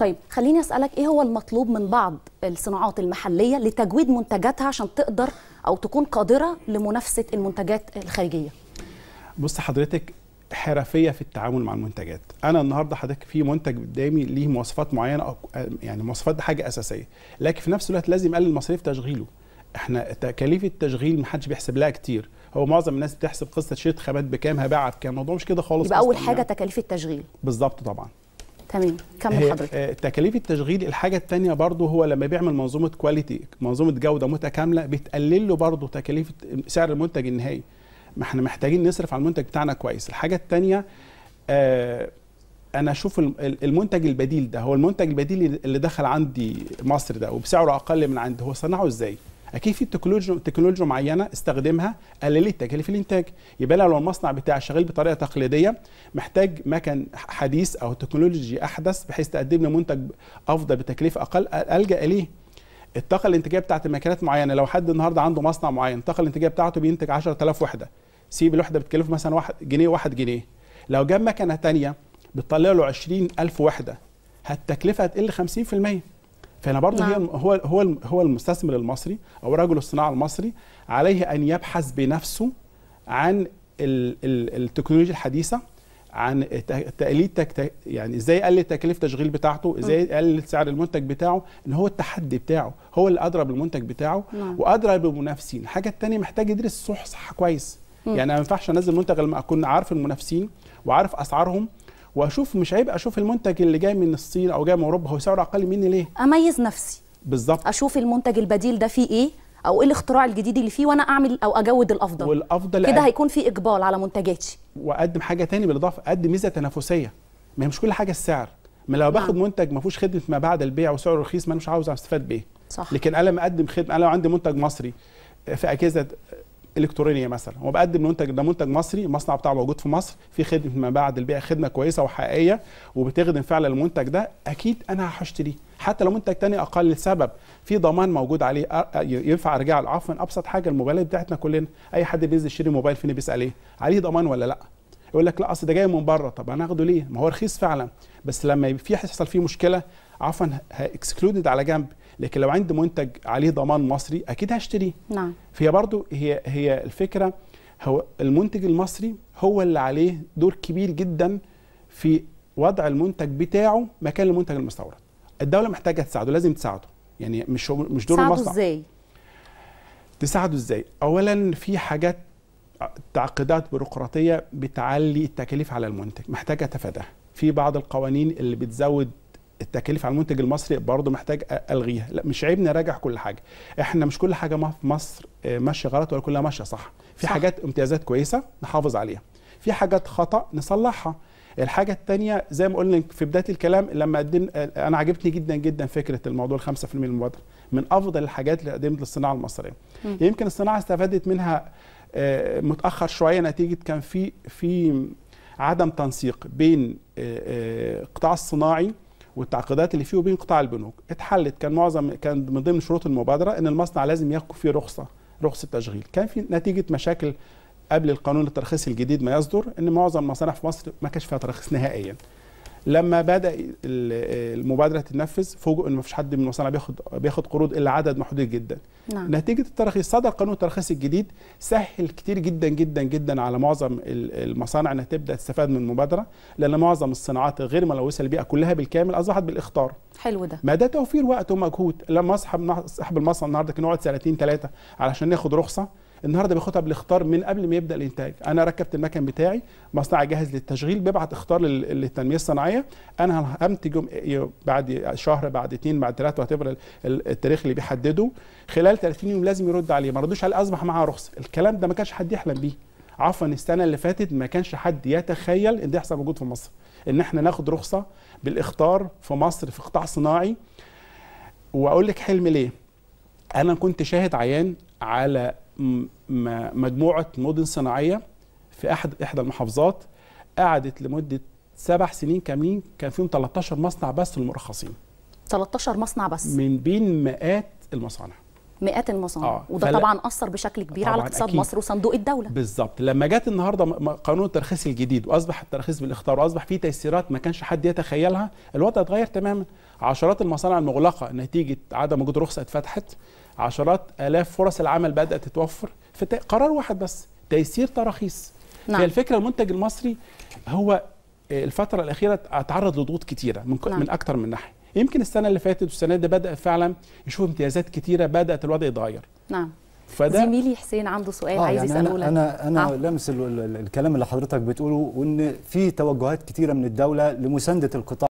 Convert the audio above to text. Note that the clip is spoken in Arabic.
طيب خليني اسالك ايه هو المطلوب من بعض الصناعات المحليه لتجويد منتجاتها عشان تقدر او تكون قادره لمنافسه المنتجات الخارجيه بص حضرتك حرفيه في التعامل مع المنتجات انا النهارده حضرتك في منتج قدامي ليه مواصفات معينه يعني مواصفات ده حاجه اساسيه لكن في نفس الوقت لازم اقلل مصاريف تشغيله احنا تكاليف التشغيل محدش بيحسب لها كتير هو معظم الناس بتحسب قصه شريط خامات بكام هبيعها بكام الموضوع مش كده خالص يبقى اول حاجه يعني. تكاليف التشغيل بالظبط طبعا تمام كمل حضرتك آه، تكاليف التشغيل الحاجه الثانيه برضو هو لما بيعمل منظومه كواليتي منظومه جوده متكامله بتقلل له برضو تكاليف سعر المنتج النهائي ما احنا محتاجين نصرف على المنتج بتاعنا كويس الحاجه الثانيه آه انا اشوف المنتج البديل ده هو المنتج البديل اللي دخل عندي مصر ده وبسعره اقل من عندي هو صنعه ازاي اكيد في تكنولوجيا تكنولوجيا معينه استخدمها قللت تكاليف الانتاج يبقى لو المصنع بتاعي شغال بطريقه تقليديه محتاج مكن حديث او تكنولوجي احدث بحيث تقدم لي منتج افضل بتكلفه اقل الجا اليه الطاقه الانتاجيه بتاعت ماكينات معينه لو حد النهارده عنده مصنع معين الطاقه الانتاجيه بتاعته بينتج 10000 وحده سيب الوحده بتكلف مثلا 1 جنيه 1 جنيه لو جاب مكنه ثانيه بتطلع له 20000 وحده هالتكلفه هتقل 50% فهنا برضه نعم. هي هو هو هو المستثمر المصري او رجل الصناعه المصري عليه ان يبحث بنفسه عن التكنولوجيا الحديثه عن تقليل تك يعني ازاي قلل تكاليف التشغيل بتاعته ازاي قلل سعر المنتج بتاعه ان هو التحدي بتاعه هو اللي ادرى بالمنتج بتاعه نعم. وادرى بالمنافسين الحاجه الثانيه محتاج يدرس السوق صح كويس مم. يعني ما ينفعش انزل منتج لما اكون عارف المنافسين وعارف اسعارهم واشوف مش عيب اشوف المنتج اللي جاي من الصين او جاي من اوروبا هو سعره اقل مني ليه اميز نفسي بالظبط اشوف المنتج البديل ده فيه ايه او ايه الاختراع الجديد اللي فيه وانا اعمل او اجود الافضل والافضل كده هيكون في اقبال على منتجاتي واقدم حاجه تاني بالاضافه اقدم ميزه تنافسيه ما هي مش كل حاجه السعر ما لو باخد نعم. منتج ما فيهوش خدمه ما بعد البيع وسعره رخيص ما انا مش عاوز استفاد بيه صح. لكن انا لما اقدم خدمه انا لو عندي منتج مصري في اجهزه الكترونيه مثلا هو بقدم منتج ده منتج مصري المصنع بتاعه موجود في مصر في خدمه ما بعد البيع خدمه كويسه وحقيقيه وبتخدم فعلا المنتج ده اكيد انا هشتريه حتى لو منتج تاني اقل لسبب في ضمان موجود عليه ينفع ارجع له عفوا ابسط حاجه الموبايلات بتاعتنا كلنا اي حد بينزل يشتري موبايل فين بيسال ايه عليه ضمان ولا لا يقول لك لا اصل ده جاي من بره طب انا اخده ليه ما هو رخيص فعلا بس لما في يحصل فيه مشكله عفوا اكسكلودد على جنب لكن لو عندي منتج عليه ضمان مصري اكيد هشتريه نعم فهي برضو هي هي الفكره هو المنتج المصري هو اللي عليه دور كبير جدا في وضع المنتج بتاعه مكان المنتج المستورد الدوله محتاجه تساعده لازم تساعده يعني مش مش دور المصنع تساعده ازاي تساعده ازاي اولا في حاجات آه، تعقيدات بيروقراطيه بتعلي التكاليف على المنتج محتاجه تفاداها في بعض القوانين اللي بتزود التكاليف على المنتج المصري برضه محتاج الغيها لا مش عيب نراجع كل حاجه احنا مش كل حاجه في مصر آه، ماشيه غلط ولا كلها ماشيه صح في صح. حاجات امتيازات كويسه نحافظ عليها في حاجات خطا نصلحها الحاجة الثانية زي ما قلنا في بداية الكلام لما قدم آه، أنا عجبتني جدا جدا فكرة الموضوع 5% المبادرة من أفضل الحاجات اللي قدمت للصناعة المصرية. م. يمكن الصناعة استفادت منها آه، متأخر شوية نتيجة كان في في عدم تنسيق بين القطاع الصناعي والتعقيدات اللي فيه وبين قطاع البنوك اتحلت كان معظم كان من ضمن شروط المبادره ان المصنع لازم يكون فيه رخصه رخصه تشغيل كان في نتيجه مشاكل قبل القانون الترخيصي الجديد ما يصدر ان معظم المصانع في مصر ما كانش فيها تراخيص نهائيا لما بدا المبادره تتنفذ فوجئوا ان مفيش حد من المصانع بياخد بياخد قروض الا عدد محدود جدا نعم. نتيجه التراخيص صدر قانون التراخيص الجديد سهل كتير جدا جدا جدا على معظم المصانع انها تبدا تستفاد من المبادره لان معظم الصناعات غير ملوثه البيئه كلها بالكامل اصبحت بالاخطار حلو ده ما ده توفير وقت ومجهود لما اصحى صاحب المصنع النهارده كان يقعد سنتين ثلاثه علشان ياخد رخصه النهارده بياخدها بالاختار من قبل ما يبدا الانتاج انا ركبت المكن بتاعي مصنع جاهز للتشغيل ببعت اختار للتنميه الصناعيه انا همتج بعد شهر بعد اثنين بعد ثلاثه وات التاريخ اللي بيحدده خلال 30 يوم لازم يرد عليه ما ردوش عليه اصبح معاه رخصه الكلام ده ما كانش حد يحلم بيه عفوا السنه اللي فاتت ما كانش حد يتخيل ان ده يحصل موجود في مصر ان احنا ناخد رخصه بالاختار في مصر في قطاع صناعي واقول لك حلم ليه انا كنت شاهد عيان على مجموعه مدن صناعيه في احد احدى المحافظات قعدت لمده سبع سنين كاملين كان فيهم 13 مصنع بس المرخصين 13 مصنع بس من بين مئات المصانع مئات المصانع آه. وده فل... طبعا اثر بشكل كبير على اقتصاد أكيد. مصر وصندوق الدوله بالظبط لما جت النهارده قانون الترخيص الجديد واصبح الترخيص بالاختيار واصبح فيه تيسيرات ما كانش حد يتخيلها الوضع اتغير تماما عشرات المصانع المغلقه نتيجه عدم وجود رخصه اتفتحت عشرات الاف فرص العمل بدات تتوفر في قرار واحد بس تيسير تراخيص نعم. الفكره المنتج المصري هو آه، الفتره الاخيره اتعرض لضغوط كتيره من, نعم. من اكتر من ناحيه يمكن السنه اللي فاتت والسنه دي بدا فعلا يشوف امتيازات كتيره بدات الوضع يتغير نعم فده زميلي حسين عنده سؤال آه عايز يعني يساله لك انا انا آه. لامس الكلام اللي حضرتك بتقوله وان في توجهات كتيره من الدوله لمسانده القطاع